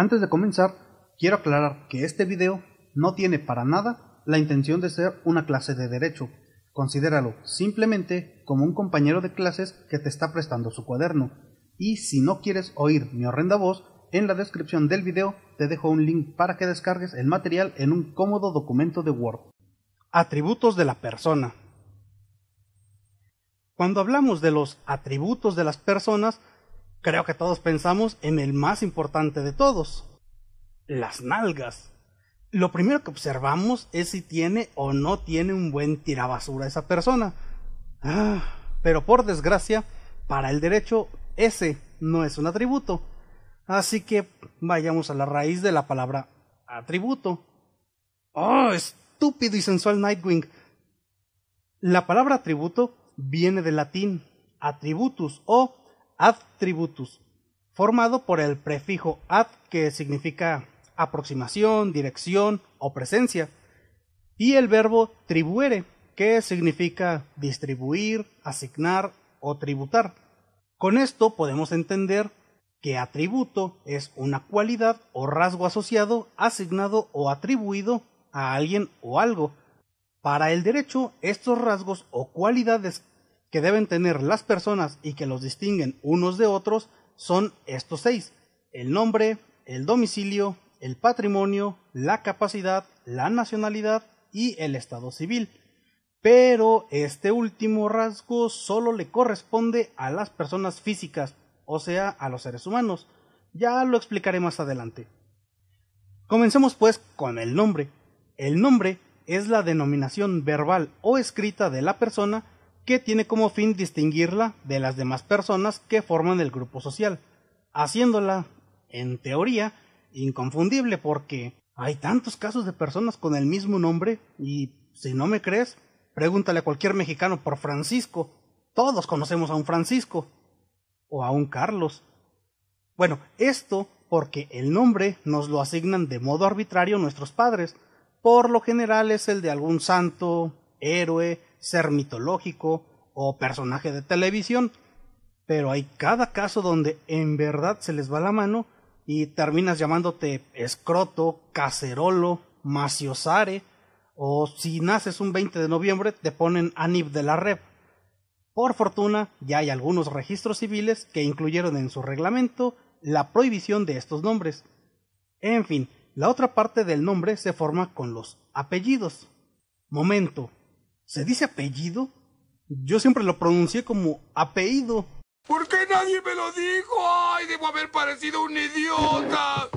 Antes de comenzar, quiero aclarar que este video no tiene para nada la intención de ser una clase de derecho. Considéralo simplemente como un compañero de clases que te está prestando su cuaderno. Y si no quieres oír mi horrenda voz, en la descripción del video te dejo un link para que descargues el material en un cómodo documento de Word. Atributos de la persona. Cuando hablamos de los atributos de las personas, Creo que todos pensamos en el más importante de todos, las nalgas. Lo primero que observamos es si tiene o no tiene un buen tirabasura esa persona. Ah, pero por desgracia, para el derecho, ese no es un atributo. Así que vayamos a la raíz de la palabra atributo. ¡Oh, estúpido y sensual Nightwing! La palabra atributo viene del latín atributus o tributus, formado por el prefijo ad que significa aproximación, dirección o presencia, y el verbo tribuere, que significa distribuir, asignar o tributar. Con esto podemos entender que atributo es una cualidad o rasgo asociado, asignado o atribuido a alguien o algo. Para el derecho, estos rasgos o cualidades que deben tener las personas y que los distinguen unos de otros son estos seis, el nombre, el domicilio, el patrimonio, la capacidad, la nacionalidad y el estado civil. Pero este último rasgo solo le corresponde a las personas físicas, o sea, a los seres humanos. Ya lo explicaré más adelante. Comencemos pues con el nombre. El nombre es la denominación verbal o escrita de la persona que tiene como fin distinguirla de las demás personas que forman el grupo social, haciéndola, en teoría, inconfundible porque hay tantos casos de personas con el mismo nombre y, si no me crees, pregúntale a cualquier mexicano por Francisco. Todos conocemos a un Francisco o a un Carlos. Bueno, esto porque el nombre nos lo asignan de modo arbitrario nuestros padres. Por lo general es el de algún santo, héroe, ser mitológico o personaje de televisión, pero hay cada caso donde en verdad se les va la mano y terminas llamándote escroto, cacerolo, maciosare, o si naces un 20 de noviembre te ponen anib de la rep. Por fortuna, ya hay algunos registros civiles que incluyeron en su reglamento la prohibición de estos nombres. En fin, la otra parte del nombre se forma con los apellidos. Momento, ¿Se dice apellido? Yo siempre lo pronuncié como apellido. ¿Por qué nadie me lo dijo? ¡Ay, debo haber parecido un idiota!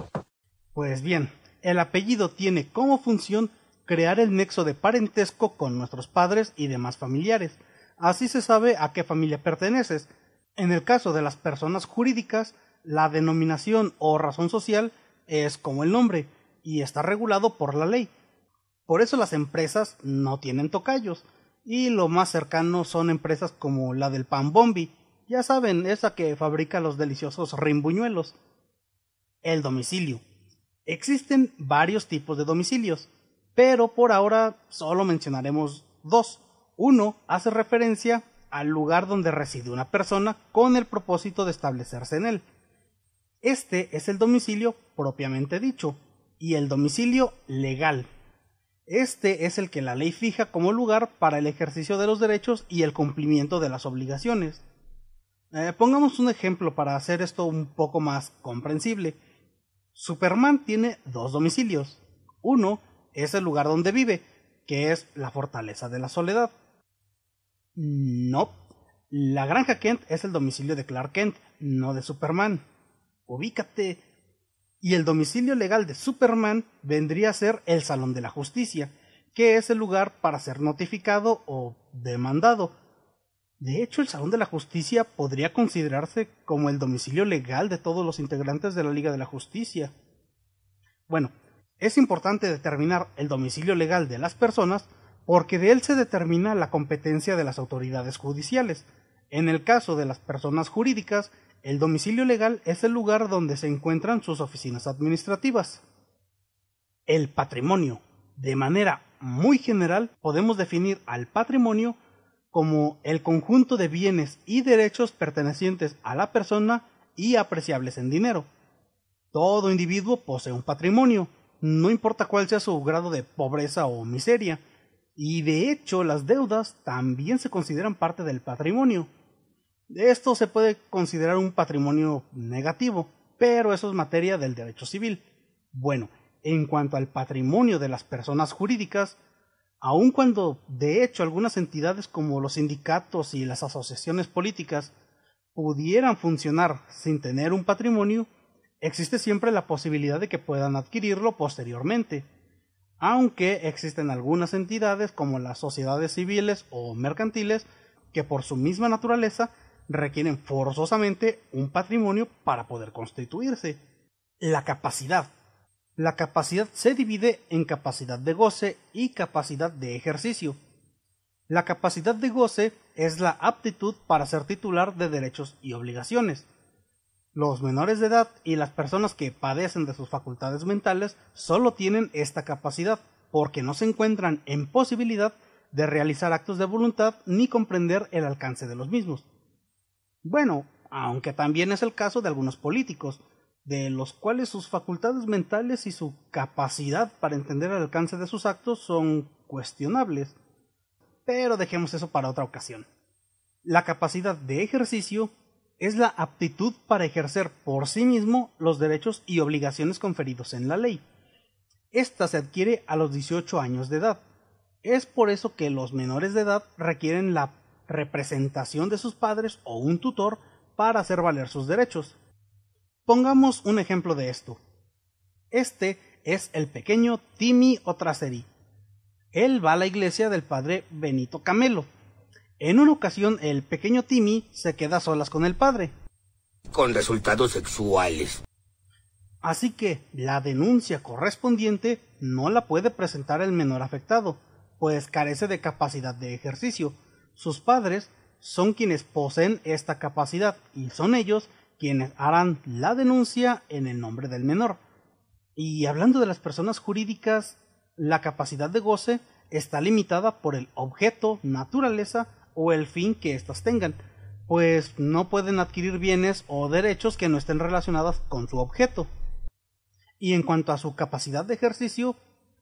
Pues bien, el apellido tiene como función crear el nexo de parentesco con nuestros padres y demás familiares. Así se sabe a qué familia perteneces. En el caso de las personas jurídicas, la denominación o razón social es como el nombre y está regulado por la ley. Por eso las empresas no tienen tocayos y lo más cercano son empresas como la del Pan Bombi, ya saben, esa que fabrica los deliciosos rimbuñuelos. El domicilio. Existen varios tipos de domicilios, pero por ahora solo mencionaremos dos. Uno hace referencia al lugar donde reside una persona con el propósito de establecerse en él. Este es el domicilio propiamente dicho y el domicilio legal, este es el que la ley fija como lugar para el ejercicio de los derechos y el cumplimiento de las obligaciones. Eh, pongamos un ejemplo para hacer esto un poco más comprensible. Superman tiene dos domicilios. Uno es el lugar donde vive, que es la fortaleza de la soledad. No, la granja Kent es el domicilio de Clark Kent, no de Superman. Ubícate, y el domicilio legal de Superman vendría a ser el Salón de la Justicia, que es el lugar para ser notificado o demandado. De hecho, el Salón de la Justicia podría considerarse como el domicilio legal de todos los integrantes de la Liga de la Justicia. Bueno, es importante determinar el domicilio legal de las personas porque de él se determina la competencia de las autoridades judiciales. En el caso de las personas jurídicas, el domicilio legal es el lugar donde se encuentran sus oficinas administrativas. El patrimonio. De manera muy general, podemos definir al patrimonio como el conjunto de bienes y derechos pertenecientes a la persona y apreciables en dinero. Todo individuo posee un patrimonio, no importa cuál sea su grado de pobreza o miseria, y de hecho las deudas también se consideran parte del patrimonio. Esto se puede considerar un patrimonio negativo, pero eso es materia del derecho civil. Bueno, en cuanto al patrimonio de las personas jurídicas, aun cuando de hecho algunas entidades como los sindicatos y las asociaciones políticas pudieran funcionar sin tener un patrimonio, existe siempre la posibilidad de que puedan adquirirlo posteriormente, aunque existen algunas entidades como las sociedades civiles o mercantiles que por su misma naturaleza requieren forzosamente un patrimonio para poder constituirse. La capacidad. La capacidad se divide en capacidad de goce y capacidad de ejercicio. La capacidad de goce es la aptitud para ser titular de derechos y obligaciones. Los menores de edad y las personas que padecen de sus facultades mentales solo tienen esta capacidad porque no se encuentran en posibilidad de realizar actos de voluntad ni comprender el alcance de los mismos. Bueno, aunque también es el caso de algunos políticos, de los cuales sus facultades mentales y su capacidad para entender el alcance de sus actos son cuestionables. Pero dejemos eso para otra ocasión. La capacidad de ejercicio es la aptitud para ejercer por sí mismo los derechos y obligaciones conferidos en la ley. Esta se adquiere a los 18 años de edad. Es por eso que los menores de edad requieren la representación de sus padres o un tutor para hacer valer sus derechos. Pongamos un ejemplo de esto. Este es el pequeño Timmy Otraseri. Él va a la iglesia del padre Benito Camelo. En una ocasión el pequeño Timmy se queda solas con el padre. Con resultados sexuales. Así que la denuncia correspondiente no la puede presentar el menor afectado, pues carece de capacidad de ejercicio, sus padres son quienes poseen esta capacidad y son ellos quienes harán la denuncia en el nombre del menor. Y hablando de las personas jurídicas, la capacidad de goce está limitada por el objeto, naturaleza o el fin que éstas tengan, pues no pueden adquirir bienes o derechos que no estén relacionados con su objeto. Y en cuanto a su capacidad de ejercicio,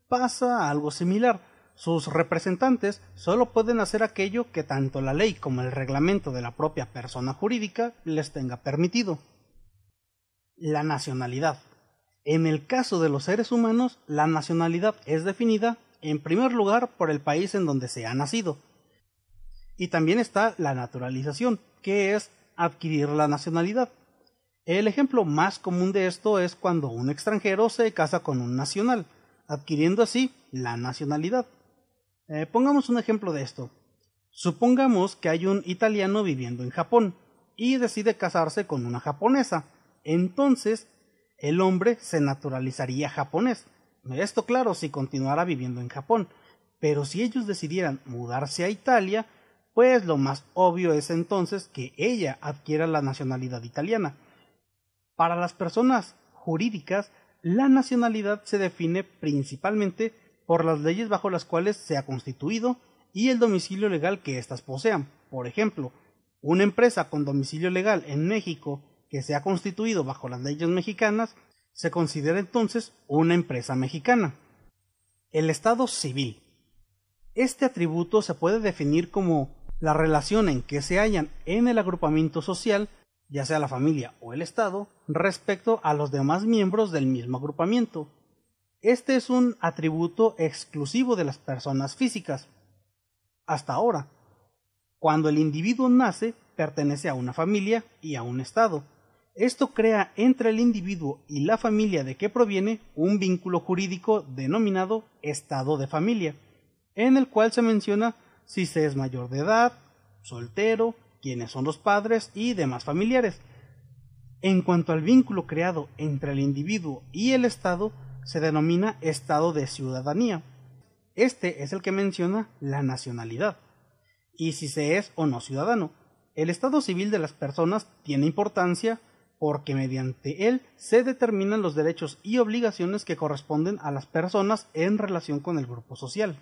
pasa algo similar, sus representantes solo pueden hacer aquello que tanto la ley como el reglamento de la propia persona jurídica les tenga permitido. La nacionalidad. En el caso de los seres humanos, la nacionalidad es definida en primer lugar por el país en donde se ha nacido. Y también está la naturalización, que es adquirir la nacionalidad. El ejemplo más común de esto es cuando un extranjero se casa con un nacional, adquiriendo así la nacionalidad. Eh, pongamos un ejemplo de esto. Supongamos que hay un italiano viviendo en Japón y decide casarse con una japonesa. Entonces, el hombre se naturalizaría japonés. Esto claro, si continuara viviendo en Japón. Pero si ellos decidieran mudarse a Italia, pues lo más obvio es entonces que ella adquiera la nacionalidad italiana. Para las personas jurídicas, la nacionalidad se define principalmente por las leyes bajo las cuales se ha constituido y el domicilio legal que éstas posean. Por ejemplo, una empresa con domicilio legal en México que se ha constituido bajo las leyes mexicanas se considera entonces una empresa mexicana. El Estado civil. Este atributo se puede definir como la relación en que se hallan en el agrupamiento social, ya sea la familia o el Estado, respecto a los demás miembros del mismo agrupamiento. Este es un atributo exclusivo de las personas físicas. Hasta ahora, cuando el individuo nace, pertenece a una familia y a un Estado. Esto crea entre el individuo y la familia de que proviene un vínculo jurídico denominado Estado de familia, en el cual se menciona si se es mayor de edad, soltero, quiénes son los padres y demás familiares. En cuanto al vínculo creado entre el individuo y el Estado, se denomina estado de ciudadanía. Este es el que menciona la nacionalidad y si se es o no ciudadano. El estado civil de las personas tiene importancia porque mediante él se determinan los derechos y obligaciones que corresponden a las personas en relación con el grupo social.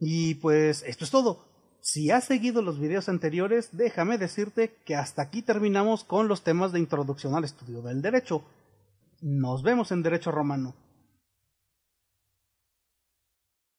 Y pues esto es todo. Si has seguido los videos anteriores, déjame decirte que hasta aquí terminamos con los temas de introducción al estudio del derecho. Nos vemos en Derecho Romano.